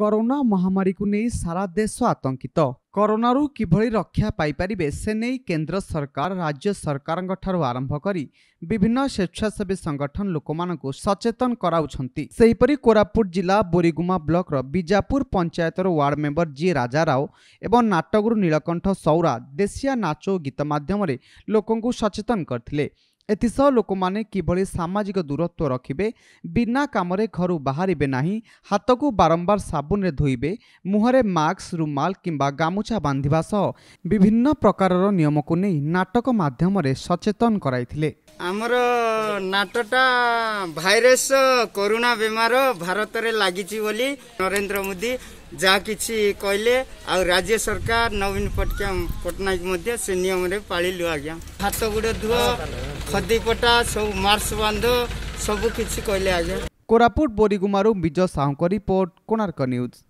corona महामारीको नै सारा देश आतङ्कित करोाहरू किभरी रक्षा पाई से पापारेस केन्द्र सरकार राज्य सरकारको आरंभ आरम्भकरी विभिन्न स्वेच्छासेवी सङ्गठन लोक म सचेतन गराउँछ कोरापुट जिल्ला बोरीगुमा ब्लक र विजापुर पञ्चायत र वार्ड मेम्बर एवं नाटगु नीलकंठ सौरा देशिया नाच गीत माध्यमले लोक सचेतन गरि ଏଥିସହ ଲୋକମାନେ କିଭଳି ସାମାଜିକ ଦୂରତ୍ୱ ରଖିବେ ବିନା କାମରେ ଘରୁ ବାହାରିବେ ନାହିଁ ହାତକୁ ବାରମ୍ବାର ସାବୁନରେ ଧୋଇବେ ମୁହଁରେ ମାସ୍କ ରୁମାଲ କିମ୍ବା ଗାମୁଛା ବାନ୍ଧିବା ସହ ବିଭିନ୍ନ ପ୍ରକାରର ନିୟମକୁ ନେଇ ନାଟକ ମାଧ୍ୟମରେ ସଚେତନ କରାଇଥିଲେ ଆମର ନାଟଟା ଭାଇରସ୍ କରୋନା ବେମାର ଭାରତରେ ଲାଗିଛି ବୋଲି ନରେନ୍ଦ୍ର ମୋଦି ଯାହା କିଛି କହିଲେ ଆଉ ରାଜ୍ୟ ସରକାର ନବୀନ ପଟ୍ଟନାୟକ ମଧ୍ୟ ସେ ନିୟମରେ ପାଳିଲୁ ଆଜ୍ଞା ହାତ ଗୁଡ଼ ଧୁଅ खदीपटा सबै मार्स बान्ध सबक आज कोपुट बोरीगुम विजय साहु रिपोर्ट कोणार्क न्यूज